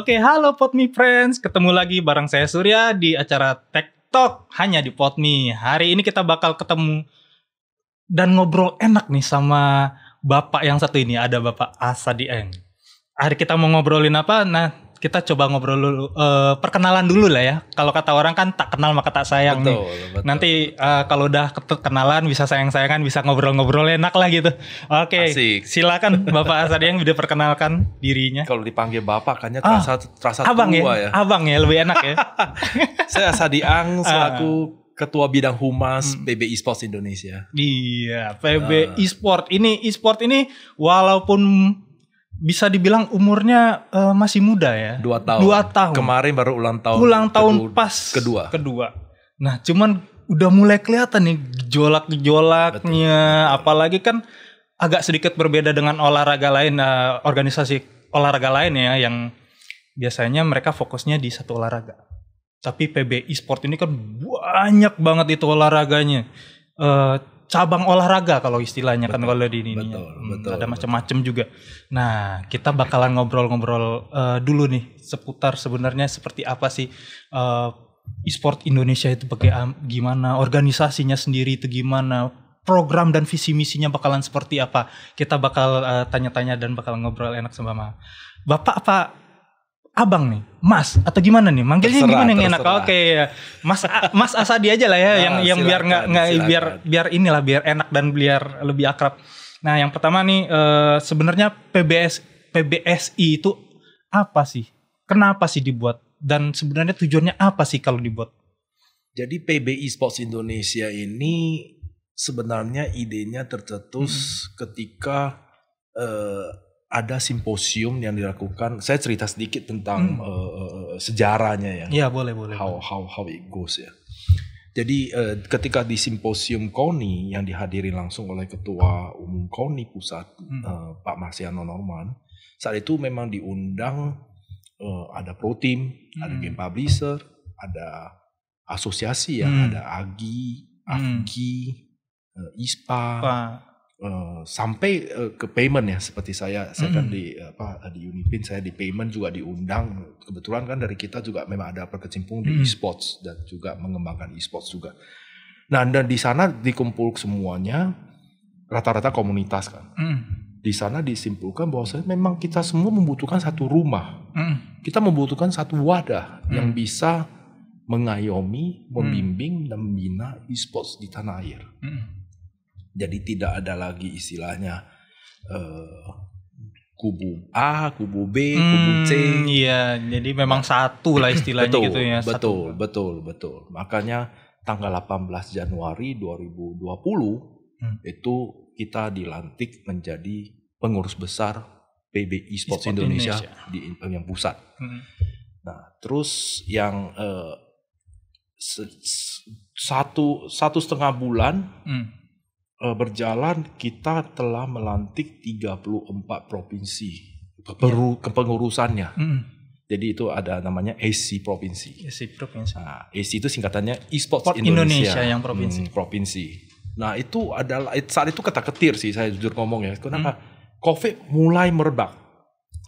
Oke, halo Potmi Friends. Ketemu lagi bareng saya Surya di acara Tech Talk hanya di Potmi. Hari ini kita bakal ketemu dan ngobrol enak nih sama bapak yang satu ini. Ada bapak Asa Dieng. Hari kita mau ngobrolin apa? Nah, kita coba ngobrol dulu uh, perkenalan dulu lah ya. Kalau kata orang kan tak kenal maka tak sayang betul, nih. Betul. Nanti uh, kalau udah kenalan bisa sayang-sayangan, bisa ngobrol-ngobrol enak lah gitu. Oke. Okay. Silakan Bapak Asad yang udah perkenalkan dirinya. Kalau dipanggil Bapak kayaknya ah, terasa oh, terasa abang tua ya, ya. Abang ya lebih enak ya. Saya Sadiang ah. selaku Ketua Bidang Humas hmm. PB Esports Indonesia. Iya, PB uh. Ah. Esport ini Esports ini walaupun bisa dibilang umurnya uh, masih muda ya. Dua tahun. Dua tahun. Kemarin baru ulang tahun. Ulang tahun kedua, pas kedua. Kedua. Nah, cuman udah mulai kelihatan nih gejolak-gejolaknya. Apalagi kan agak sedikit berbeda dengan olahraga lain, uh, organisasi olahraga lain ya yang biasanya mereka fokusnya di satu olahraga. Tapi PBI Sport ini kan banyak banget itu olahraganya. Uh, cabang olahraga kalau istilahnya kan betul, kan kalau di ini ya. betul, ya. hmm, betul, ada macam-macam juga. Nah kita bakalan ngobrol-ngobrol uh, dulu nih seputar sebenarnya seperti apa sih uh, e-sport Indonesia itu bagaimana gimana organisasinya sendiri itu gimana program dan visi misinya bakalan seperti apa kita bakal tanya eh, tanya-tanya dan bakal ngobrol enak sama Bapak apa abang nih, mas atau gimana nih? Manggilnya terserah, gimana yang enak? Oke, okay, ya. mas mas Asadi aja lah ya, nah, yang silakan, ah, yang biar nggak nggak biar biar inilah biar enak dan biar lebih akrab. Nah, yang pertama nih uh, sebenarnya PBS PBSI itu apa sih? Kenapa sih dibuat? Dan sebenarnya tujuannya apa sih kalau dibuat? Jadi PBI Sports Indonesia ini sebenarnya idenya tercetus hmm. ketika uh, ada simposium yang dilakukan. Saya cerita sedikit tentang hmm. uh, sejarahnya ya. Iya boleh boleh. How how how it goes ya. Jadi uh, ketika di simposium KONI yang dihadiri langsung oleh Ketua Umum KONI pusat hmm. uh, Pak Marsiano Norman, saat itu memang diundang uh, ada pro team, hmm. ada game publisher, ada asosiasi ya, hmm. ada AGI, AFGI, hmm. ISPA, pa Eh, sampai uh, ke payment ya seperti saya saya mm. kan di apa di Unipin saya di payment juga diundang kebetulan kan dari kita juga memang ada perkecimpung mm. di e-sports dan juga mengembangkan e-sports juga nah dan di sana dikumpul semuanya rata-rata komunitas kan mm. di sana disimpulkan bahwa memang kita semua membutuhkan satu rumah mm. kita membutuhkan satu wadah mm. yang bisa mengayomi mm. membimbing mm. dan membina e-sports di tanah air mm jadi tidak ada lagi istilahnya uh, kubu A, kubu B, hmm, kubu C. Hmm, iya, jadi memang satu lah istilahnya betul, gitu ya. Betul, satu. betul, betul. Makanya tanggal 18 Januari 2020 hmm. itu kita dilantik menjadi pengurus besar PBI Sports Sport Indonesia, Indonesia di eh, yang pusat. Hmm. Nah, terus yang eh, satu satu setengah bulan hmm. Eh, berjalan kita telah melantik 34 provinsi peru ya. kepengurusannya. Mm. Jadi itu ada namanya AC provinsi. AC provinsi. Nah, AC itu singkatannya Esports Sport Indonesia. Indonesia yang provinsi. Hmm, provinsi. Nah, itu adalah saat itu kata ketir sih saya jujur ngomong ya. Kenapa? Hmm. Covid mulai merebak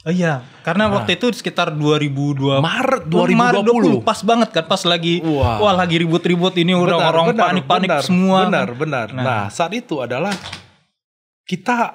Oh iya, karena nah. waktu itu sekitar Maret 2020. Maret 2020 pas banget kan pas lagi wah, wah lagi ribut-ribut ini orang-orang panik-panik semua. Benar, benar. Nah. nah, saat itu adalah kita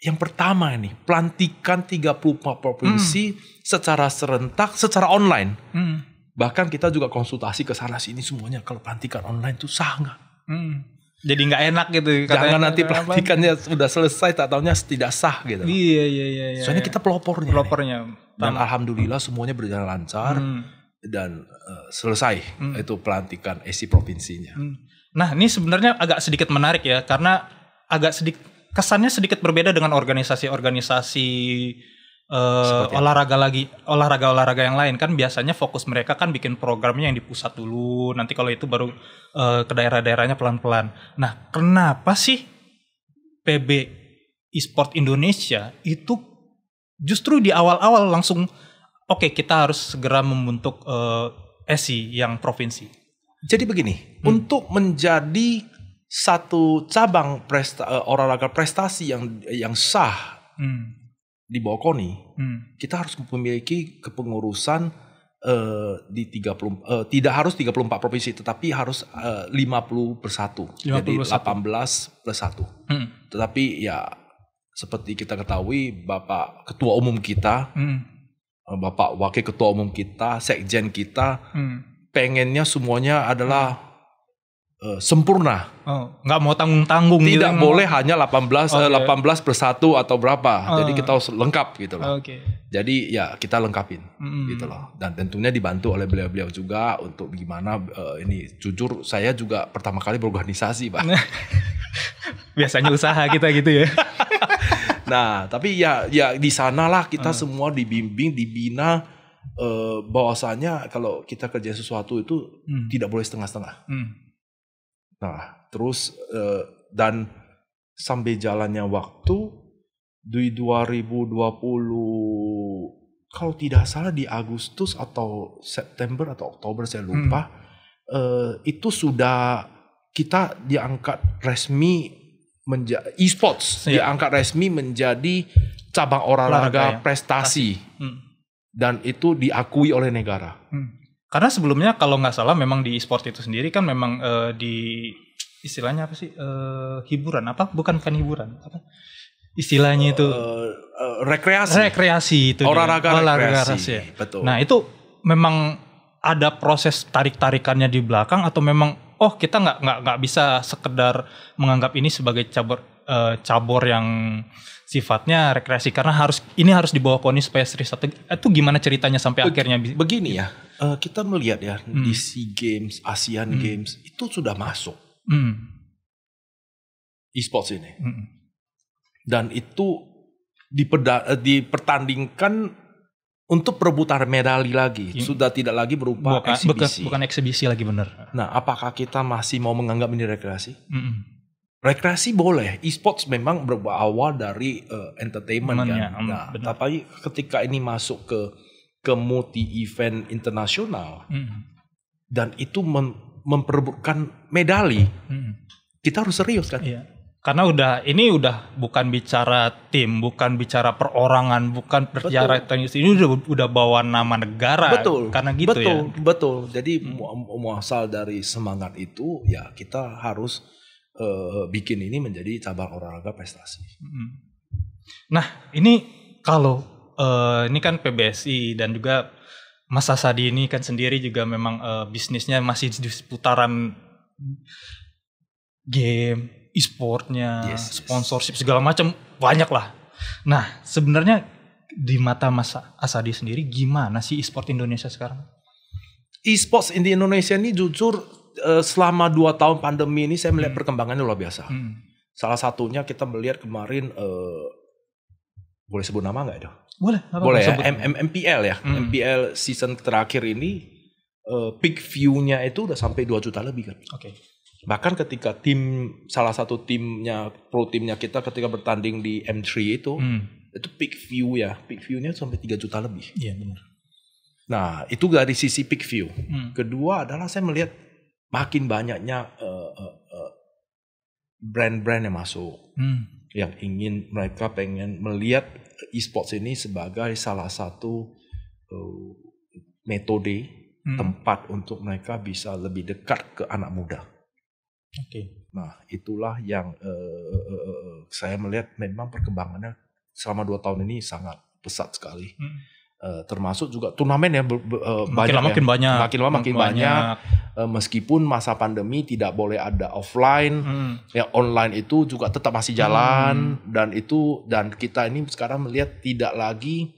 yang pertama ini pelantikan 34 provinsi hmm. secara serentak, secara online. Hmm. Bahkan kita juga konsultasi ke sana sini semuanya kalau pelantikan online itu sangat Hmm jadi nggak enak gitu. Katanya, Jangan nanti pelatihannya sudah selesai, tak tahunya tidak sah gitu. Iya iya iya. iya Soalnya iya. kita pelopornya. Pelopornya. Nih. Dan alhamdulillah semuanya berjalan lancar hmm. dan uh, selesai hmm. itu pelantikan esi provinsinya. Hmm. Nah ini sebenarnya agak sedikit menarik ya karena agak sedikit kesannya sedikit berbeda dengan organisasi-organisasi uh, olahraga lagi olahraga olahraga yang lain kan biasanya fokus mereka kan bikin programnya yang di pusat dulu nanti kalau itu baru uh, ke daerah-daerahnya pelan-pelan nah kenapa sih PB e-sport Indonesia itu justru di awal-awal langsung oke okay, kita harus segera membentuk uh, eh, SI yang provinsi jadi begini hmm. untuk menjadi satu cabang presta, uh, olahraga prestasi yang yang sah hmm di bawah koni hmm. kita harus memiliki kepengurusan uh, di 30 uh, eh, tidak harus 34 provinsi tetapi harus uh, 50 per 1 Jadi 18 plus 1. Hmm. Tetapi ya seperti kita ketahui Bapak Ketua Umum kita, hmm. Eh, Bapak Wakil Ketua Umum kita, Sekjen kita hmm. pengennya semuanya adalah hmm. Eh, sempurna. Oh, nggak mau tanggung-tanggung. Gitu tidak gitu boleh hanya 18 okay. 18 per 1 atau berapa. Uh. Jadi kita harus lengkap gitu loh. Okay. Jadi ya kita lengkapin mm. gitu loh. Dan tentunya dibantu oleh beliau-beliau juga untuk gimana uh, ini jujur saya juga pertama kali berorganisasi, Pak. Biasanya usaha kita gitu ya. nah, tapi ya ya di sanalah kita uh. semua dibimbing, dibina Uh, eh, bahwasanya kalau kita kerja sesuatu itu mm. tidak boleh setengah-setengah. Mm. Nah, terus uh, dan sampai jalannya waktu di 2020 kalau tidak salah di Agustus atau September atau Oktober saya hmm. lupa hmm. uh, itu sudah kita diangkat resmi menjadi e-sports yeah. diangkat resmi menjadi cabang olahraga, ya. prestasi hmm. dan itu diakui oleh negara. Hmm. Karena sebelumnya kalau nggak salah memang di e-sport itu sendiri kan memang uh, di istilahnya apa sih uh, hiburan apa bukan bukan hiburan apa istilahnya itu uh, uh, rekreasi rekreasi itu olahraga olahraga rekreasi ya. betul nah itu memang ada proses tarik tarikannya di belakang atau memang oh kita nggak nggak nggak bisa sekedar menganggap ini sebagai cabur uh, cabur yang sifatnya rekreasi karena harus ini harus dibawa koni supaya serius atau itu gimana ceritanya sampai Be akhirnya begini ya eh, kita melihat ya hmm. di sea games ASEAN hmm. games itu sudah masuk hmm. e-sports ini hmm. dan itu eh, dipertandingkan untuk perebutan medali lagi hmm. sudah tidak lagi berupa bukan, eksibisi bukan, bukan eksibisi lagi benar nah apakah kita masih mau menganggap ini rekreasi hmm. Rekreasi boleh, e-sports memang berawal dari uh, entertainment Teman kan. Ya, nah, benar. tapi ketika ini masuk ke ke multi event internasional hmm. dan itu mem memperebutkan medali, hmm. kita harus serius kan? Iya. Karena udah ini udah bukan bicara tim, bukan bicara perorangan, bukan bicara tenis ini udah udah bawa nama negara. Betul. Karena gitu betul, ya. Betul, betul. Jadi hmm. muasal dari semangat itu ya kita harus uh, bikin ini menjadi cabang olahraga prestasi. Nah ini kalau uh, ini kan PBSI dan juga Mas Asadi ini kan sendiri juga memang uh, bisnisnya masih di seputaran game, e-sportnya, yes, sponsorship segala macam banyak lah. Nah sebenarnya di mata Mas Asadi sendiri gimana sih e-sport Indonesia sekarang? E-sports di Indonesia ini jujur Eh, selama dua tahun pandemi ini saya melihat hmm. perkembangannya luar biasa. Hmm. Salah satunya kita melihat kemarin uh, boleh sebut nama nggak itu? Boleh. Apa boleh ya. MPL ya. Hmm. MPL season terakhir ini uh, peak view-nya itu udah sampai 2 juta lebih kan. Oke. Okay. Bahkan ketika tim salah satu timnya pro timnya kita ketika bertanding di M3 itu hmm. itu peak view ya. Peak view-nya sampai 3 juta lebih. Iya, benar. Nah, itu dari sisi peak view. Hmm. Kedua adalah saya melihat makin banyaknya uh, uh, uh, brand-brand yang masuk hmm. yang ingin mereka pengen melihat e-sports ini sebagai salah satu uh, metode hmm. tempat untuk mereka bisa lebih dekat ke anak muda. Oke. Okay. Nah itulah yang uh, uh, uh, saya melihat memang perkembangannya selama dua tahun ini sangat pesat sekali. Hmm Eh, termasuk juga turnamen ya makin banyak, lama ya. makin banyak makin lama makin banyak, banyak. Uh, meskipun masa pandemi tidak boleh ada offline hmm. ya online itu juga tetap masih hmm. jalan hmm. dan itu dan kita ini sekarang melihat tidak lagi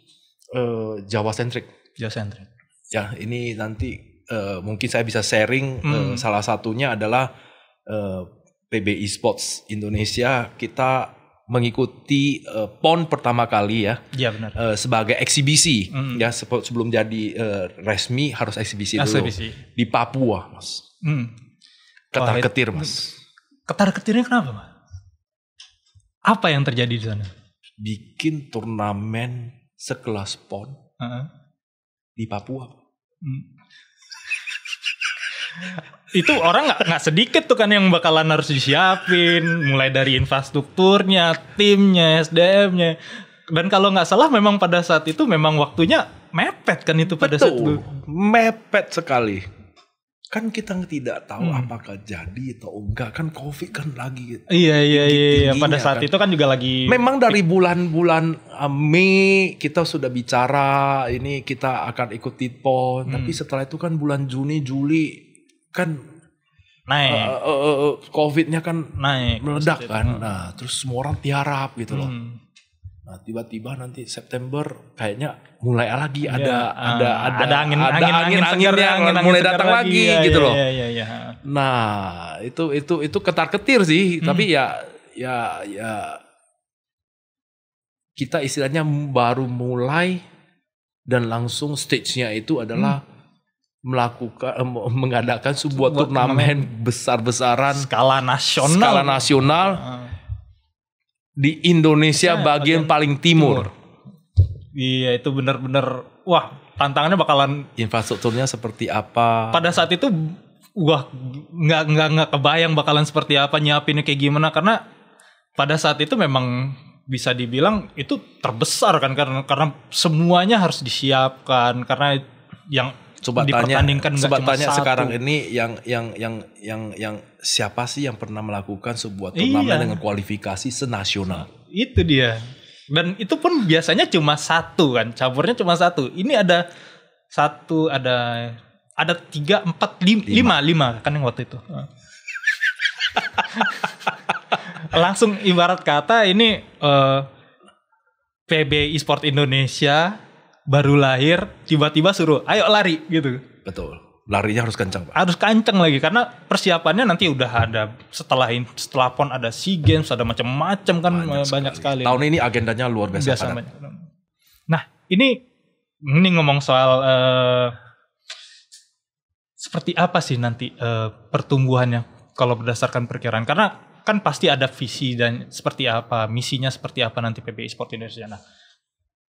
uh, Jawa sentrik Jawa sentrik ya ini nanti uh, mungkin saya bisa sharing hmm. uh, salah satunya adalah uh, PBI e Sports Indonesia kita mengikuti uh, PON pertama kali ya, ya benar. Uh, sebagai eksibisi mm. ya sebelum jadi uh, resmi harus eksibisi dulu di Papua mas mm. ketar ketir mas ketar ketirnya kenapa mas apa yang terjadi di sana bikin turnamen sekelas PON uh -huh. di Papua mm. itu orang nggak nggak sedikit tuh kan yang bakalan harus disiapin mulai dari infrastrukturnya timnya SDM-nya dan kalau nggak salah memang pada saat itu memang waktunya mepet kan itu pada Betul. saat itu mepet sekali kan kita tidak tahu hmm. apakah jadi atau enggak kan covid kan lagi iya iya iya iya. pada saat kan. itu kan juga lagi memang dari bulan-bulan uh, Mei kita sudah bicara ini kita akan ikut tipe hmm. tapi setelah itu kan bulan Juni Juli kan naik. Uh, uh, uh, covidnya kan naik meledak kan kan. Nah, terus semua orang tiarap gitu hmm. loh. Nah, tiba-tiba nanti September kayaknya mulai lagi iya, ada ah, ada uh, ada ada angin ada angin angin, angin, angin yang angin, angin, mulai datang lagi, lagi gitu ya, loh. Ya, ya, ya. Nah, itu itu itu ketar-ketir sih, hmm. tapi ya ya ya kita istilahnya baru mulai dan langsung stage-nya itu adalah hmm melakukan eh, mengadakan sebuah, turnamen, besar-besaran skala nasional skala nasional ah. di Indonesia ya, bagian, bagian paling timur. timur. Iya, itu benar-benar wah, tantangannya bakalan infrastrukturnya seperti apa. Pada saat itu wah nggak nggak nggak kebayang bakalan seperti apa nyiapinnya kayak gimana karena pada saat itu memang bisa dibilang itu terbesar kan karena karena semuanya harus disiapkan karena yang coba tanya coba tanya satu. sekarang ini yang yang yang yang yang siapa sih yang pernah melakukan sebuah iya. turnamen iya. dengan kualifikasi senasional itu dia dan itu pun biasanya cuma satu kan campurnya cuma satu ini ada satu ada ada tiga empat lim, lima. lima lima kan yang waktu itu langsung ibarat kata ini uh, eh, PB Esport Indonesia baru lahir tiba-tiba suruh ayo lari gitu. Betul. Larinya harus kencang, Pak. Harus kencang lagi karena persiapannya nanti udah ada setelah setelah pon ada SEA Games, ada macam-macam kan banyak, banyak sekali. sekali. Tahun ini agendanya luar biasa, biasa banyak. Nah, ini ini ngomong soal uh, seperti apa sih nanti uh, pertumbuhannya kalau berdasarkan perkiraan karena kan pasti ada visi dan seperti apa misinya seperti apa nanti PBI e Sport Indonesia. Nah,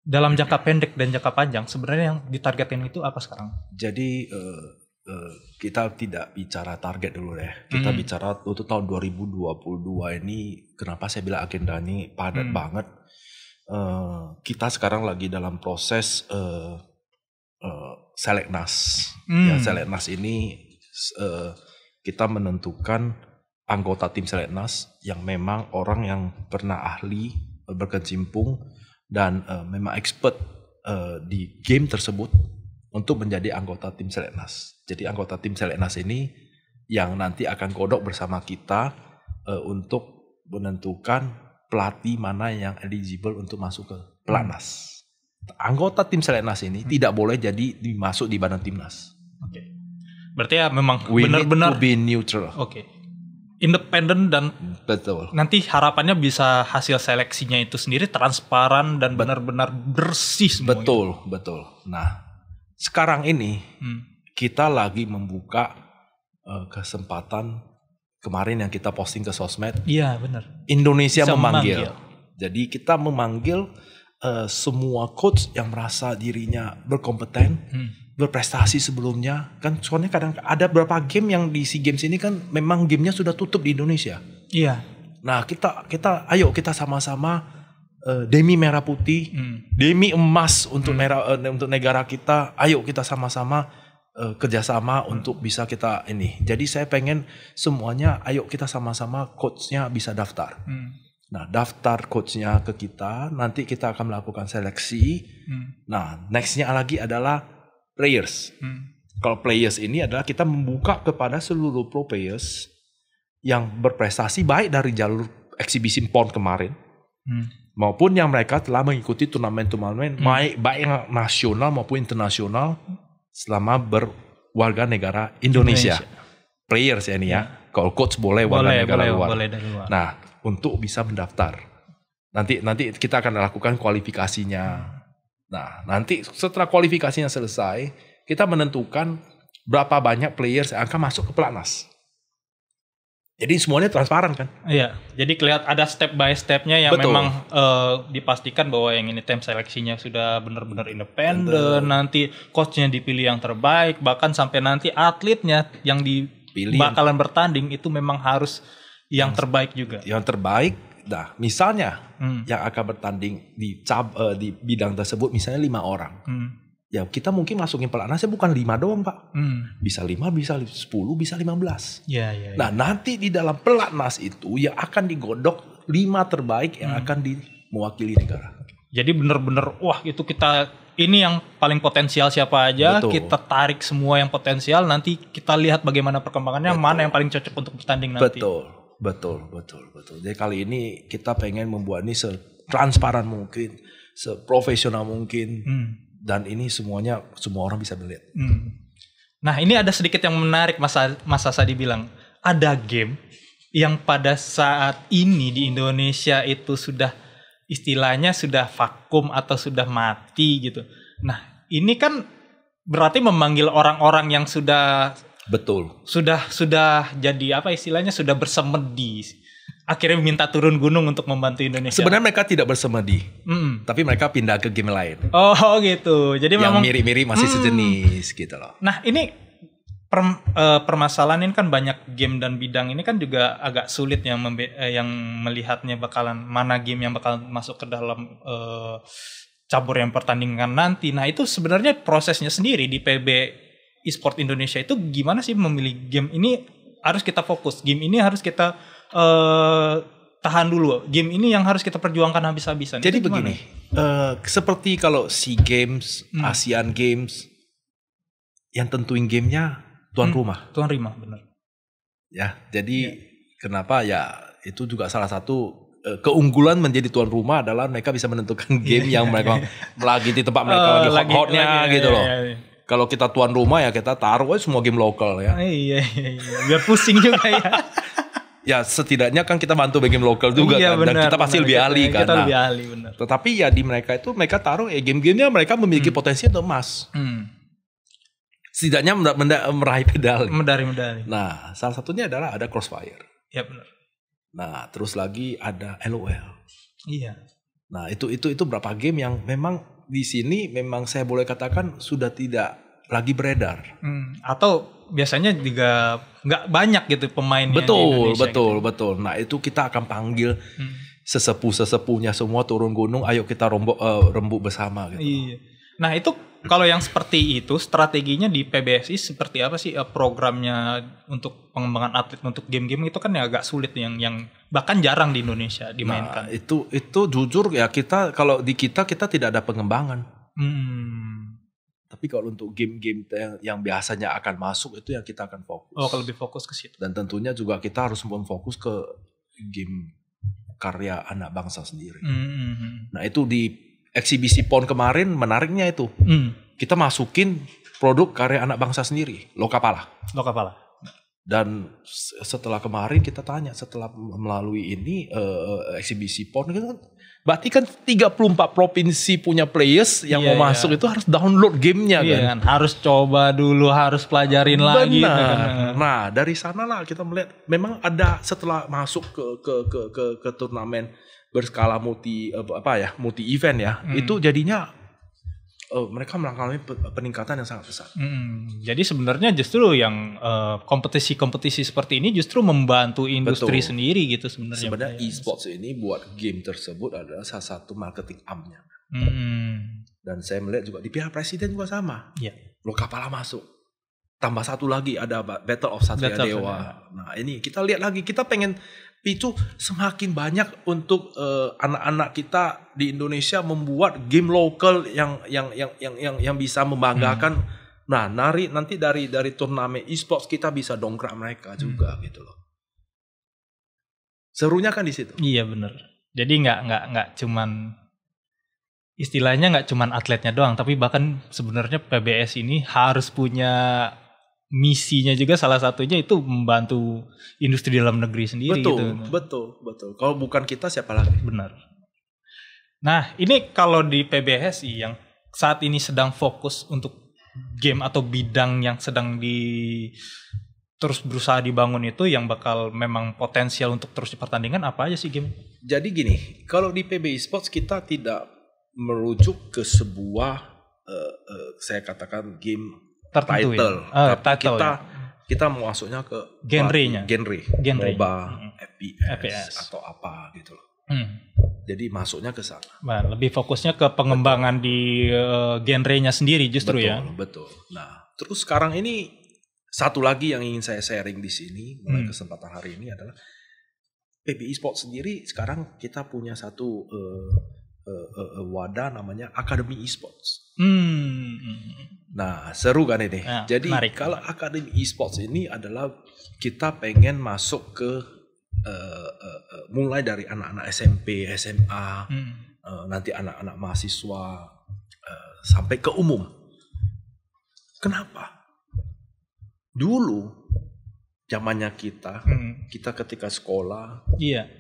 dalam jangka pendek dan jangka panjang sebenarnya yang ditargetin itu apa sekarang? Jadi uh, uh, kita tidak bicara target dulu ya. Kita hmm. bicara untuk tahun 2022 ini kenapa saya bilang agenda ini padat hmm. banget. Uh, kita sekarang lagi dalam proses uh, uh, seleknas. Ya, hmm. Ya seleknas ini uh, kita menentukan anggota tim seleknas yang memang orang yang pernah ahli berkecimpung dan uh, memang expert uh, di game tersebut untuk menjadi anggota tim selenas. Jadi anggota tim selenas ini yang nanti akan kodok bersama kita uh, untuk menentukan pelatih mana yang eligible untuk masuk ke pelatnas. Hmm. Anggota tim selenas ini hmm. tidak boleh jadi dimasuk di badan timnas. Oke. Okay. Berarti ya memang benar-benar be neutral. Oke. Okay independen dan betul. Nanti harapannya bisa hasil seleksinya itu sendiri transparan dan benar-benar bersih semua. Betul, gitu. betul. Nah, sekarang ini hmm. kita lagi membuka uh, kesempatan kemarin yang kita posting ke sosmed. Iya, benar. Indonesia memanggil. memanggil. Jadi kita memanggil uh, semua coach yang merasa dirinya berkompeten. Hmm berprestasi sebelumnya kan soalnya kadang ada beberapa game yang di SEA Games ini kan memang gamenya sudah tutup di Indonesia. Iya. Nah kita kita ayo kita sama-sama uh, demi merah putih, hmm. demi emas untuk hmm. merah uh, untuk negara kita. Ayo kita sama-sama uh, kerjasama hmm. untuk bisa kita ini. Jadi saya pengen semuanya ayo kita sama-sama coachnya bisa daftar. Hmm. Nah, daftar coachnya ke kita, nanti kita akan melakukan seleksi. Hmm. Nah, nextnya lagi adalah players. Hmm. Kalau players ini adalah kita membuka kepada seluruh pro players yang berprestasi baik dari jalur eksibisi PON kemarin hmm. maupun yang mereka telah mengikuti turnamen-turnamen hmm. baik baik nasional maupun internasional selama berwarga negara Indonesia. Indonesia. Players ya ini ya. Hmm. Kalau coach boleh, warga boleh, negara boleh, luar. Boleh dari luar. Nah, untuk bisa mendaftar. Nanti nanti kita akan lakukan kualifikasinya. Hmm Nah, nanti setelah kualifikasinya selesai, kita menentukan berapa banyak player yang akan masuk ke pelatnas. Jadi semuanya transparan kan? Iya. Jadi kelihatan ada step by stepnya yang Betul. memang uh, dipastikan bahwa yang ini tim seleksinya sudah benar-benar independen. Nanti coachnya dipilih yang terbaik. Bahkan sampai nanti atletnya yang dipilih bakalan bertanding itu memang harus yang, yang terbaik juga. Yang terbaik Nah, misalnya hmm. yang akan bertanding di cab, uh, di bidang tersebut misalnya lima orang. Hmm. Ya kita mungkin masukin pelatnasnya bukan lima doang pak, hmm. bisa lima, bisa sepuluh, bisa lima belas. Ya, ya, ya, Nah nanti di dalam pelatnas itu yang akan digodok lima terbaik yang hmm. akan mewakili negara. Jadi bener-bener wah itu kita ini yang paling potensial siapa aja Betul. kita tarik semua yang potensial nanti kita lihat bagaimana perkembangannya Betul. mana yang paling cocok untuk bertanding nanti. Betul. Betul, betul, betul. Jadi kali ini kita pengen membuat ini setransparan mungkin, seprofesional mungkin, hmm. dan ini semuanya semua orang bisa melihat. Hmm. Nah ini ada sedikit yang menarik masa masa saya dibilang ada game yang pada saat ini di Indonesia itu sudah istilahnya sudah vakum atau sudah mati gitu. Nah, ini kan berarti memanggil orang-orang yang sudah Betul. Sudah sudah jadi apa istilahnya sudah bersemedi. Akhirnya minta turun gunung untuk membantu Indonesia. Sebenarnya mereka tidak bersemedi, mm. tapi mereka pindah ke game lain. Oh gitu. Jadi yang memang mirip-mirip masih mm. sejenis gitu loh. Nah ini per, uh, permasalahan ini kan banyak game dan bidang ini kan juga agak sulit yang uh, yang melihatnya bakalan mana game yang bakal masuk ke dalam uh, cabur yang pertandingan nanti. Nah itu sebenarnya prosesnya sendiri di PB e-sport Indonesia itu gimana sih memilih game ini harus kita fokus game ini harus kita uh, tahan dulu game ini yang harus kita perjuangkan habis-habisan jadi begini uh, seperti kalau sea games hmm. ASEAN games yang tentuin gamenya tuan hmm, rumah tuan rumah benar ya jadi ya. kenapa ya itu juga salah satu eh, keunggulan menjadi tuan rumah adalah mereka bisa menentukan iya, game yang iya, mereka iya. lagi di tempat mereka uh, lagi hot-hotnya gitu loh. Yeah, yeah, kalau kita tuan rumah ya kita taruh aja semua game lokal ya. Ah, iya, iya, iya. biar pusing juga ya. ya setidaknya kan kita bantu game lokal juga iya, kan bener, dan kita pasti bener, lebih ahli ya, kan. Kita nah, lebih ahli benar. Tetapi ya di mereka itu mereka taruh eh, game-gamenya mereka memiliki hmm. potensi untuk emas. Hmm. Setidaknya menda, menda, meraih medali. Medali medali. Nah, salah satunya adalah ada crossfire. Iya benar. Nah, terus lagi ada LOL. Iya. Nah, itu itu itu berapa game yang memang di sini memang saya boleh katakan sudah tidak lagi beredar. Hmm, atau biasanya juga nggak banyak gitu pemainnya. Betul, di betul, gitu. betul. Nah itu kita akan panggil hmm. sesepuh sesepuhnya semua turun gunung, ayo kita rombok uh, eh, rembuk bersama. Gitu. Iya. Nah itu kalau yang seperti itu strateginya di PBSI seperti apa sih eh, programnya untuk pengembangan atlet untuk game-game itu kan ya agak sulit yang yang bahkan jarang di Indonesia dimainkan. Nah, itu itu jujur ya kita kalau di kita kita tidak ada pengembangan. Hmm. Tapi kalau untuk game-game yang biasanya akan masuk itu yang kita akan fokus. Oh, kalau lebih fokus ke situ. Dan tentunya juga kita harus fokus ke game karya anak bangsa sendiri. Mm -hmm. Nah itu di eksibisi PON kemarin menariknya itu. Mm. Kita masukin produk karya anak bangsa sendiri, Lokapala. Lokapala. Dan setelah kemarin kita tanya, setelah melalui ini uh, eksibisi PON, kita gitu kan Berarti kan 34 provinsi punya players yang yeah, mau masuk iya. itu harus download gamenya yeah, kan? kan? Harus coba dulu, harus pelajarin Benar. lagi. Benar. Gitu kan? Nah dari sana lah kita melihat memang ada setelah masuk ke ke ke ke, ke turnamen berskala multi apa ya multi event ya hmm. itu jadinya oh, mereka mengalami peningkatan yang sangat besar. Hmm, jadi sebenarnya justru yang kompetisi eh, kompetisi-kompetisi seperti ini justru membantu industri Betul. sendiri gitu sebenarnya. Sebenarnya iya. e-sports ini buat game tersebut adalah salah satu marketing amnya. Hmm. Dan saya melihat juga di pihak presiden juga sama. Iya. Lo kapal masuk. Tambah satu lagi ada Battle of Satria Dewa. Nah ini kita lihat lagi kita pengen itu semakin banyak untuk anak eh, anak-anak kita di Indonesia membuat game lokal yang yang yang yang yang yang bisa membanggakan. Hmm. Nah, nari nanti dari dari turnamen e-sports kita bisa dongkrak mereka hmm. juga hmm. gitu loh. Serunya kan di situ. Iya bener. Jadi nggak nggak nggak cuman istilahnya nggak cuman atletnya doang, tapi bahkan sebenarnya PBS ini harus punya misinya juga salah satunya itu membantu industri dalam negeri sendiri gitu. betul, gitu. Betul, betul. Kalau bukan kita siapa lagi? Benar. Nah, ini kalau di PBSI yang saat ini sedang fokus untuk game atau bidang yang sedang di terus berusaha dibangun itu yang bakal memang potensial untuk terus dipertandingkan apa aja sih game? Jadi gini, kalau di PB Esports kita tidak merujuk ke sebuah uh, uh, saya katakan game tertentu ya? title. Ya? Oh, title, kita ya? kita mau masuknya ke genrenya. Genre, genre. MOBA, hmm. FPS, FPS atau apa gitu loh. Hmm. Jadi masuknya ke sana. Nah, lebih fokusnya ke pengembangan betul. di uh, genrenya sendiri justru ya? betul, ya. Betul. Nah, terus sekarang ini satu lagi yang ingin saya sharing di sini mulai hmm. kesempatan hari ini adalah PBI Sport sendiri sekarang kita punya satu uh, uh, uh, wadah namanya Akademi Esports. Hmm. hmm, hmm. Nah, seru kan ini. Ya, Jadi menarik. kalau Akademi Esports ini adalah kita pengen masuk ke uh, uh, uh, mulai dari anak-anak SMP, SMA, hmm. uh, nanti anak-anak mahasiswa uh, sampai ke umum. Kenapa? Dulu zamannya kita, hmm. kita ketika sekolah, iya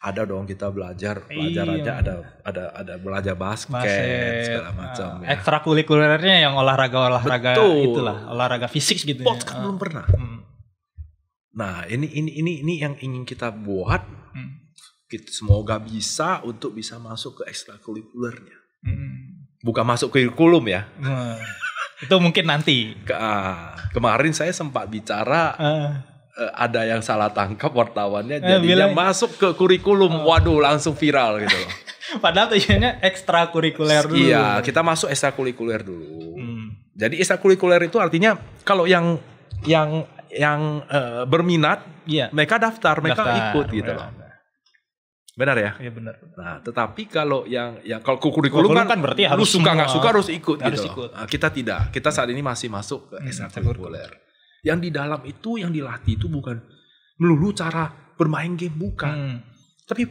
ada dong kita belajar belajar iya. aja ada ada ada belajar basket, basket segala macam uh, ya. ekstrakurikulernya yang olahraga olahraga Betul. itulah olahraga fisik gitu ya. Sport kan uh. belum pernah hmm. nah ini ini ini ini yang ingin kita buat hmm. kita semoga bisa untuk bisa masuk ke ekstrakurikulernya hmm. bukan masuk ke kurikulum ya hmm. itu mungkin nanti ke, uh, kemarin saya sempat bicara uh Eh, ada yang salah tangkap wartawannya eh, jadi dia masuk ke kurikulum. Oh. Waduh, langsung viral gitu loh. Padahal tujuannya ekstrakurikuler dulu. Iya, kita masuk ekstrakurikuler dulu. Hmm. Jadi ekstrakurikuler itu artinya kalau yang yang yang uh, berminat, iya. mereka daftar, mereka daftar, ikut gitu benar. loh. Iya, iya. Benar ya? Iya benar. Nah, tetapi kalau yang yang kalau kurikulum kan, kan berarti harus suka nggak suka harus ikut gitu harus gitu. Ikut. Nah, kita tidak. Kita saat ini masih masuk ke hmm, ekstrakurikuler. Yang di dalam itu yang dilatih itu bukan melulu cara bermain game bukan. Hmm. Tapi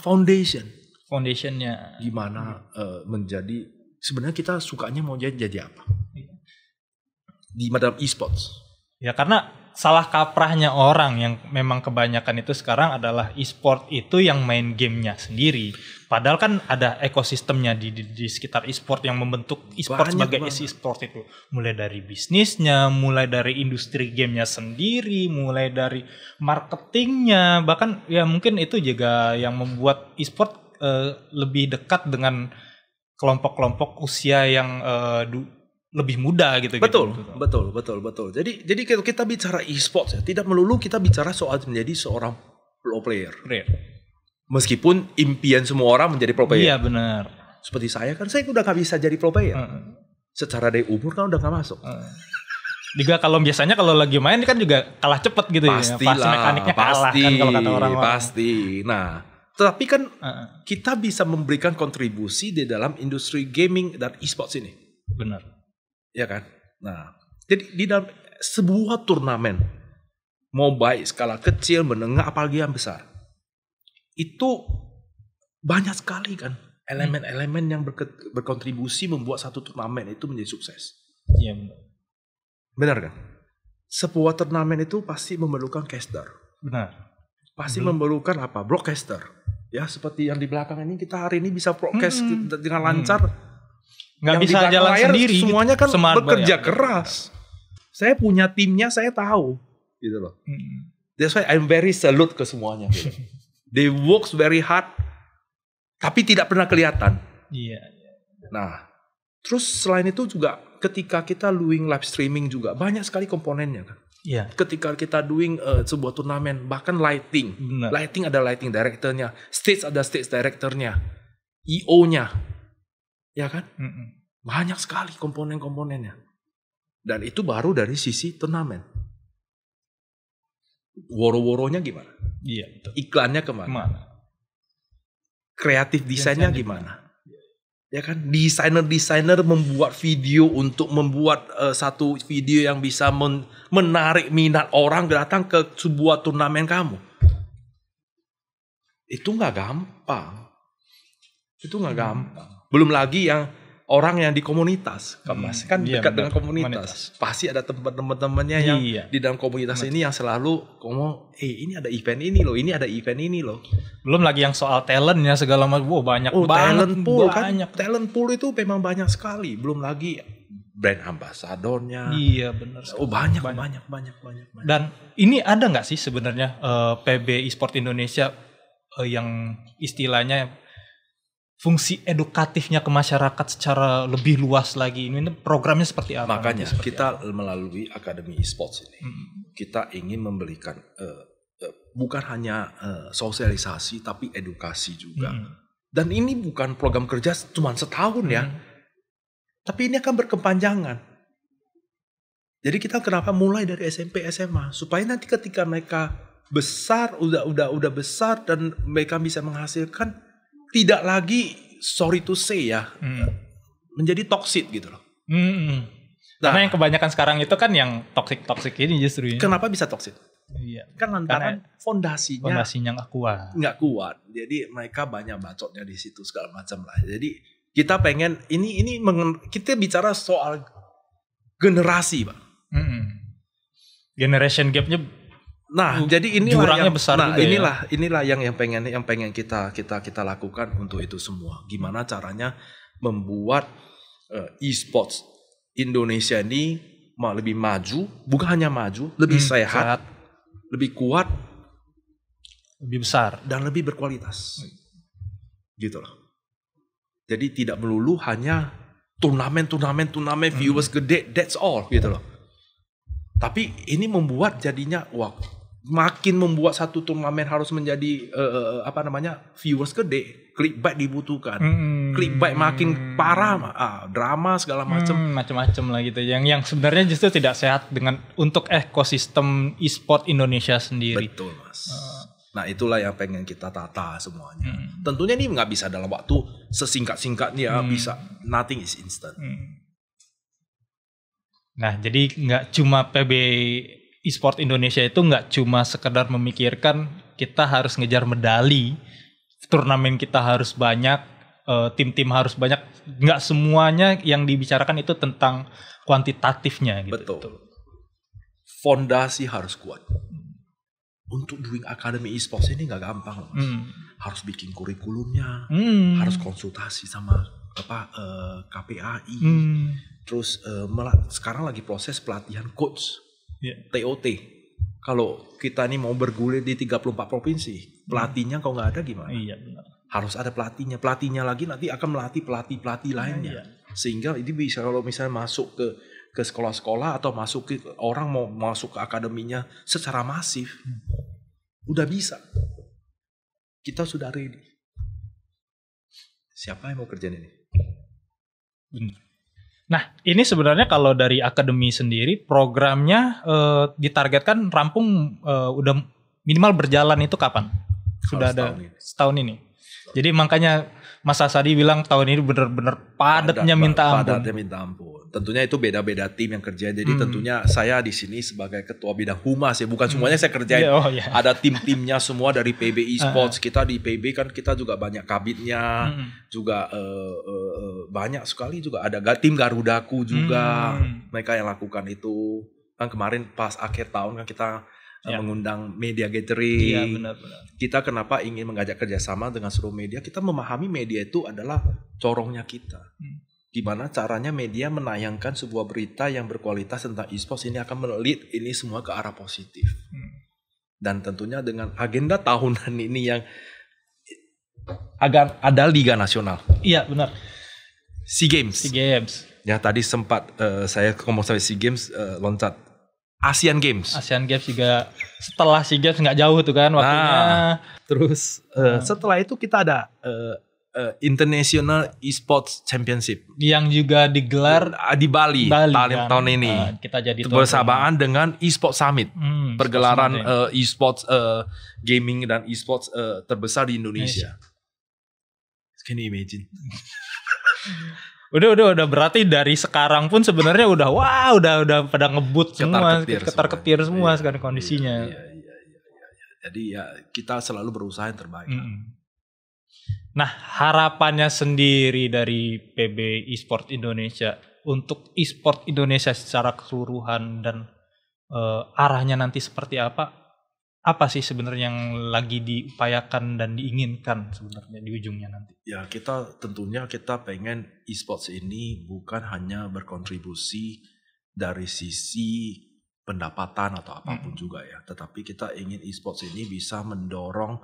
foundation. Foundationnya. Gimana hmm. uh, menjadi sebenarnya kita sukanya mau jadi, jadi apa? Iya. Di dalam e-sports. Ya karena salah kaprahnya orang yang memang kebanyakan itu sekarang adalah e-sport itu yang main gamenya sendiri. Padahal kan ada ekosistemnya di, di, di sekitar e-sport yang membentuk e-sport sebagai e-sport itu. Mulai dari bisnisnya, mulai dari industri gamenya sendiri, mulai dari marketingnya, bahkan ya mungkin itu juga yang membuat e-sport uh, lebih dekat dengan kelompok-kelompok usia yang uh, lebih mudah gitu, gitu. Betul, gitu. betul, betul, betul. Jadi jadi kalau kita bicara e-sports ya, tidak melulu kita bicara soal menjadi seorang pro player. Meskipun impian semua orang menjadi pro player. Iya benar. Seperti saya kan saya udah gak bisa jadi pro player. Secara dari umur kan udah gak masuk. Uh Juga kalau biasanya kalau lagi main kan juga kalah cepet gitu ya. Pastilah, ya. Pasti mekaniknya kalah kan pasti, kan kalau kata orang. Pasti. Nah, tetapi kan uh -uh. kita bisa memberikan kontribusi di dalam industri gaming dan e-sports ini. Benar Ya kan? Nah, jadi di dalam sebuah turnamen mau baik skala kecil, menengah apalagi yang besar. Itu banyak sekali kan elemen-elemen yang berkontribusi membuat satu turnamen itu menjadi sukses. Iya benar. Benar kan? Sebuah turnamen itu pasti memerlukan caster. Benar. Pasti memerlukan apa? Broadcaster. Ya seperti yang di belakang ini kita hari ini bisa broadcast hmm. dengan lancar. Hmm nggak bisa jalan layar, sendiri gitu. semuanya kan Smart bekerja keras saya punya timnya saya tahu gitu loh hmm. that's why I'm very salute ke semuanya gitu. they works very hard tapi tidak pernah kelihatan iya yeah, yeah. nah terus selain itu juga ketika kita doing live streaming juga banyak sekali komponennya kan Ya. Ketika kita doing uh, sebuah turnamen, bahkan lighting, Benar. lighting ada lighting directornya, stage ada stage directornya, EO-nya, ya kan? Mm -mm. Banyak sekali komponen-komponennya. Dan itu baru dari sisi turnamen. Woro-woronya gimana? Iya, betul. Iklannya kemana? Kemana? Kreatif desainnya gimana? Ya kan, desainer-desainer membuat video untuk membuat uh, satu video yang bisa men menarik minat orang datang ke sebuah turnamen kamu. Itu nggak gampang. Itu nggak hmm. gampang. Belum lagi yang orang yang di komunitas, kan hmm, Kan iya, dekat benar, dengan komunitas. komunitas. Pasti ada teman-teman-temannya yang iya. di dalam komunitas benar. ini yang selalu ngomong, "Eh, ini ada event ini loh, ini ada event ini loh." Belum lagi yang soal talentnya segala macam. Wow, banyak oh, banget. Talent pool kan? banyak. kan. Talent pool itu memang banyak sekali. Belum lagi brand ambasadornya. Iya, benar. Oh, banyak, banyak, banyak, banyak, banyak. banyak. Dan ini ada nggak sih sebenarnya uh, eh, PB Esport Indonesia uh, yang istilahnya fungsi edukatifnya ke masyarakat secara lebih luas lagi ini programnya seperti apa makanya seperti kita apa? melalui akademi e-sports ini hmm. kita ingin memberikan uh, uh, bukan hanya uh, sosialisasi tapi edukasi juga hmm. dan ini bukan program kerja cuma setahun ya hmm. tapi ini akan berkepanjangan jadi kita kenapa mulai dari SMP SMA supaya nanti ketika mereka besar udah udah udah besar dan mereka bisa menghasilkan tidak lagi sorry to say ya hmm. menjadi toxic gitu loh. Hmm. Nah, Karena yang kebanyakan sekarang itu kan yang toxic toxic ini justru. Ini. Kenapa bisa toxic? Iya. Kan lantaran Karena fondasinya fondasinya nggak kuat. Nggak kuat. Jadi mereka banyak bacotnya di situ segala macam lah. Jadi kita pengen ini ini mengen, kita bicara soal generasi, Pak. -hmm. Generation gapnya Nah, hmm, jadi ini Jurangnya yang besar nah, juga ya. inilah ya? inilah yang yang pengen yang pengen kita kita kita lakukan untuk itu semua. Gimana caranya membuat uh, e-sports Indonesia ini lebih maju, bukan hanya maju, lebih hmm, sehat, sehat, lebih kuat, lebih besar dan lebih berkualitas. Gitu loh. Jadi tidak melulu hanya turnamen turnamen turnamen hmm. viewers gede that's all gitu loh. Tapi ini membuat jadinya wah makin membuat satu turnamen harus menjadi uh, apa namanya viewers gede clickbait dibutuhkan hmm. clickbait makin parah ah, drama segala macam hmm, macam-macam lah gitu yang yang sebenarnya justru tidak sehat dengan untuk ekosistem e-sport Indonesia sendiri betul mas uh. nah itulah yang pengen kita tata semuanya hmm. tentunya ini nggak bisa dalam waktu sesingkat-singkatnya hmm. bisa nothing is instant hmm. nah jadi nggak cuma PB e-sport Indonesia itu nggak cuma sekedar memikirkan kita harus ngejar medali, turnamen kita harus banyak, eh, tim-tim uh, harus banyak. Nggak semuanya yang dibicarakan itu tentang kuantitatifnya gitu. Betul. Gitu. Fondasi harus kuat. Untuk doing academy e-sports ini nggak gampang loh mas. Hmm. Harus bikin kurikulumnya, hmm. harus konsultasi sama apa uh, eh, KPAI. Hmm. Terus uh, sekarang lagi proses pelatihan coach yeah. TOT kalau kita ini mau bergulir di 34 provinsi, pelatihnya kalau nggak ada gimana? Iya benar. Harus ada pelatihnya. Pelatihnya lagi nanti akan melatih pelatih-pelatih iya. lainnya. Iya. Sehingga ini bisa kalau misalnya masuk ke ke sekolah-sekolah atau masuk ke orang mau masuk ke akademinya secara masif. Hmm. Udah bisa. Kita sudah ready. Siapa yang mau kerjaan ini? Benar. Nah, ini sebenarnya kalau dari akademi sendiri programnya eh, ditargetkan rampung eh, udah minimal berjalan itu kapan? Sudah ada setahun ini. Setahun ini. Jadi makanya Mas Asadi bilang tahun ini benar-benar padatnya minta ampun. Padatnya minta ampun tentunya itu beda-beda tim yang kerja. Jadi hmm. tentunya saya di sini sebagai ketua bidang humas ya, bukan hmm. semuanya saya kerjain. Yeah, oh, yeah. Ada tim-timnya semua dari PBI ah, ah. Sports. Kita di PB kan kita juga banyak kabitnya, hmm. juga uh, uh, banyak sekali juga ada tim Garudaku juga hmm. mereka yang lakukan itu. Kan kemarin pas akhir tahun kan kita ya. mengundang media gathering. benar-benar. Iya, kita kenapa ingin mengajak kerjasama dengan seluruh media? Kita memahami media itu adalah corongnya kita. Hmm. Gimana caranya media menayangkan sebuah berita yang berkualitas tentang e-sports ini akan melit ini semua ke arah positif. Hmm. Dan tentunya dengan agenda tahunan ini yang agar ada liga nasional. Iya benar. Sea Games. Sea Games. Ya tadi sempat uh, saya ngomong sampai Sea Games uh, loncat Asian Games. Asian Games juga setelah Sea Games nggak jauh tuh kan waktunya. Nah, terus uh, setelah itu kita ada uh, uh, International Esports Championship yang juga digelar ah, di Bali, Bali tahun, kan? tahun ini. Uh, kita jadi bersamaan dengan Esports Summit, hmm, pergelaran uh, esports uh, gaming dan esports uh, terbesar di Indonesia. Yes. Can you imagine? udah udah udah berarti dari sekarang pun sebenarnya udah wow udah udah pada ngebut semua ketar ketir semua, ya. semua iya, sekarang kondisinya. Iya, iya, iya, iya, iya. Jadi ya kita selalu berusaha yang terbaik. Mm. Kan? Nah, harapannya sendiri dari PB Esports Indonesia untuk esport Indonesia secara keseluruhan dan uh, arahnya nanti seperti apa? Apa sih sebenarnya yang lagi diupayakan dan diinginkan sebenarnya di ujungnya nanti? Ya, kita tentunya kita pengen esports ini bukan hanya berkontribusi dari sisi pendapatan atau apapun hmm. juga ya, tetapi kita ingin esports ini bisa mendorong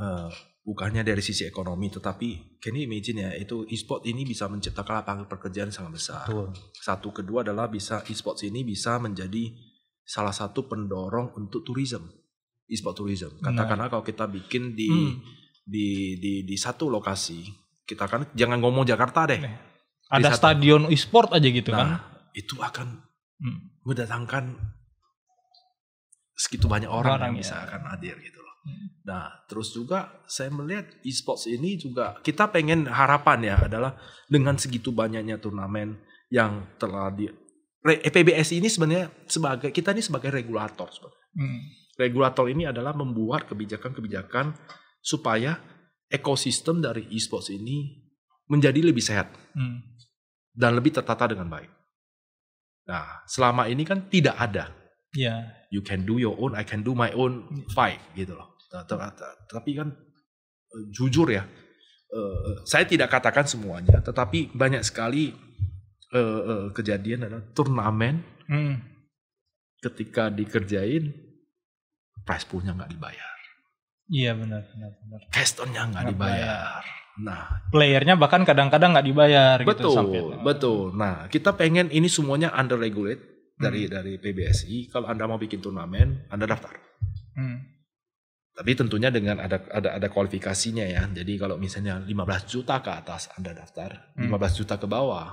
eh, bukannya dari sisi ekonomi tetapi can you imagine ya itu e-sport ini bisa menciptakan lapangan pekerjaan yang sangat besar. Betul. Satu kedua adalah bisa e-sports ini bisa menjadi salah satu pendorong untuk tourism. E-sport tourism. Katakanlah kalau kita bikin di hmm. di di di satu lokasi, kita kan jangan ngomong Jakarta deh. Nih. Ada stadion e-sport aja gitu kan? nah, kan. itu akan hmm. mendatangkan segitu banyak orang, orang yang ya. bisa akan hadir gitu loh. Hmm. Nah, terus juga saya melihat e-sports ini juga kita pengen harapan ya adalah dengan segitu banyaknya turnamen yang telah di EPBS e ini sebenarnya sebagai kita ini sebagai regulator Hmm. Regulator ini adalah membuat kebijakan-kebijakan supaya ekosistem dari e-sports ini menjadi lebih sehat hmm. dan lebih tertata dengan baik. Nah, selama ini kan tidak ada. Yeah. You can do your own, I can do my own, iya. fight gitu loh. Tapi kan e, jujur ya, e, saya tidak katakan semuanya, tetapi banyak sekali e, kejadian adalah turnamen hmm. ketika dikerjain price punya nggak dibayar. Iya benar benar. benar. Castonnya nggak dibayar. Bayar. Nah, playernya bahkan kadang-kadang nggak dibayar gitu betul, gitu sampai. Betul. Nah, kita pengen ini semuanya under regulate dari hmm. dari PBSI. Kalau Anda mau bikin turnamen, Anda daftar. Hmm. Tapi tentunya dengan ada ada ada kualifikasinya ya. Jadi kalau misalnya 15 juta ke atas Anda daftar, hmm. 15 juta ke bawah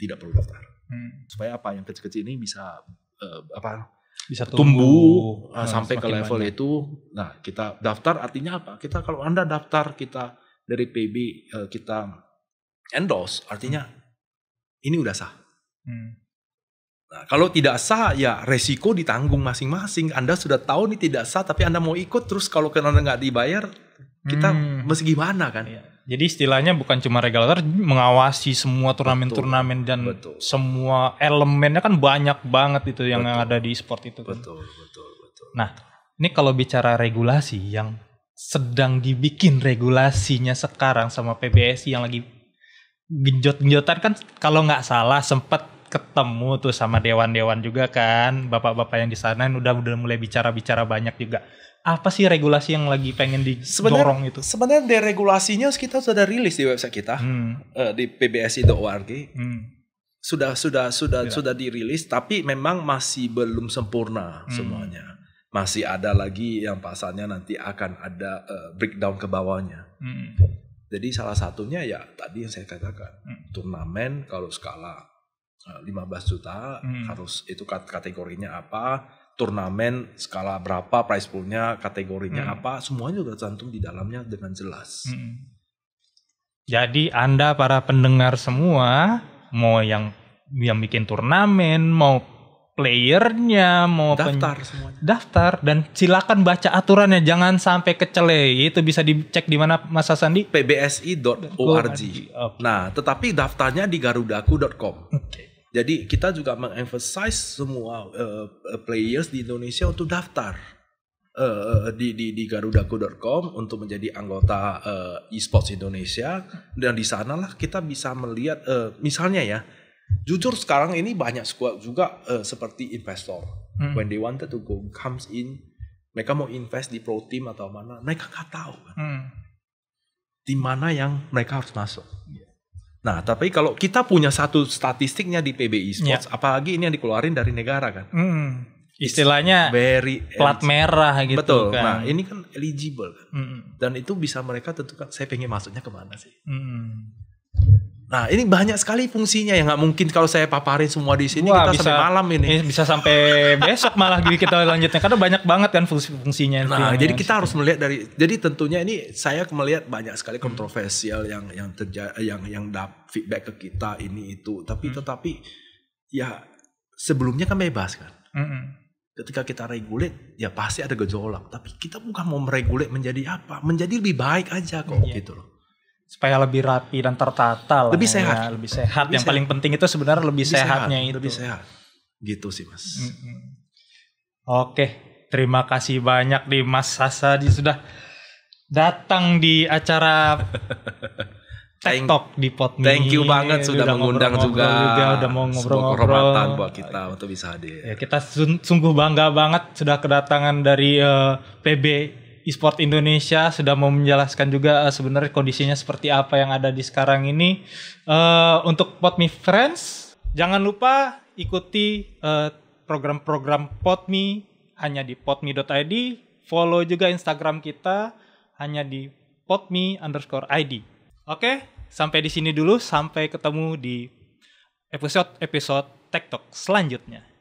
tidak perlu daftar. Hmm. Supaya apa yang kecil-kecil ini bisa uh, apa bisa tumbuh, tumbuh eh, nah, sampai ke level banyak. itu. Nah, kita daftar artinya apa? Kita kalau Anda daftar kita dari PB uh, eh, kita endorse artinya hmm. ini udah sah. Hmm. Nah, kalau tidak sah ya resiko ditanggung masing-masing. Anda sudah tahu nih tidak sah tapi Anda mau ikut terus kalau karena nggak dibayar kita hmm. mesti gimana kan? Iya. Jadi istilahnya bukan cuma regulator mengawasi semua turnamen-turnamen dan betul. semua elemennya kan banyak banget itu yang betul. ada di sport itu. Kan? Betul, betul, betul. Nah, ini kalau bicara regulasi yang sedang dibikin regulasinya sekarang sama PBSI yang lagi genjot-genjotan kan kalau nggak salah sempat ketemu tuh sama dewan-dewan juga kan, bapak-bapak yang di sana udah udah mulai bicara-bicara banyak juga. Apa sih regulasi yang lagi pengen didorong itu? Sebenarnya deregulasinya kita sudah rilis di website kita hmm. uh, di pbsi.org. Hmm sudah sudah sudah Bila. sudah dirilis tapi memang masih belum sempurna hmm. semuanya masih ada lagi yang pasalnya nanti akan ada uh, breakdown ke bawahnya hmm. jadi salah satunya ya tadi yang saya katakan hmm. turnamen kalau skala 15 eh, juta hmm. harus itu kategorinya apa turnamen skala berapa price poolnya kategorinya hmm. apa semuanya sudah cantum di dalamnya dengan jelas hmm. jadi anda para pendengar semua mau yang yang bikin turnamen mau playernya mau daftar pen... semuanya. daftar dan silakan baca aturannya jangan sampai kecele itu bisa dicek di mana Mas Sandi pbsi.org okay. nah tetapi daftarnya di garudaku.com okay. Jadi kita juga mengemphasize semua uh, players di Indonesia untuk daftar uh, di di, di garudaku.com untuk menjadi anggota uh, esports Indonesia dan di sanalah kita bisa melihat uh, misalnya ya jujur sekarang ini banyak squad juga uh, seperti investor hmm. when they wanted to go comes in mereka mau invest di pro team atau mana mereka nggak tahu kan hmm. di mana yang mereka harus masuk. Yeah Nah, tapi kalau kita punya satu statistiknya di PBI Sports, ya. apalagi ini yang dikeluarin dari negara kan. Hmm. Istilahnya very plat merah gitu Betul. kan. Nah, ini kan eligible kan. Hmm. Dan itu bisa mereka tentukan saya pengen masuknya kemana sih. Hmm. Nah ini banyak sekali fungsinya yang nggak mungkin kalau saya paparin semua di sini Wah, kita bisa, sampai malam ini. Bisa sampai besok malah gini kita lanjutnya karena banyak banget kan fungsi-fungsinya. Nah jadi kita harus melihat dari jadi tentunya ini saya melihat banyak sekali kontroversial hmm. yang yang terjadi yang yang dap feedback ke kita ini itu tapi hmm. tetapi ya sebelumnya kan bebas kan. Hmm. Ketika kita regulate ya pasti ada gejolak tapi kita bukan mau meregulate menjadi apa menjadi lebih baik aja kok hmm. gitu loh supaya lebih rapi dan tertata lah lebih ya, sehat lebih sehat lebih yang sehat. paling penting itu sebenarnya lebih, lebih sehatnya sehat. itu lebih sehat gitu sih mas mm -hmm. oke terima kasih banyak di mas Sasa di sudah datang di acara TikTok di Podmi. Thank you banget sudah sudah mengundang ngobrol -ngobrol juga. juga. Udah mau ngobrol-ngobrol. kehormatan buat kita untuk bisa hadir. Ya, kita sungguh bangga banget sudah kedatangan dari uh, eh, PB e-sport Indonesia sudah mau menjelaskan juga uh, sebenarnya kondisinya seperti apa yang ada di sekarang ini. Uh, untuk Potmi Friends, jangan lupa ikuti program eh, program-program Potmi hanya di Potmi.id, Follow juga Instagram kita hanya di potmi underscore ID. Oke, sampai di sini dulu. Sampai ketemu di episode episode TikTok selanjutnya.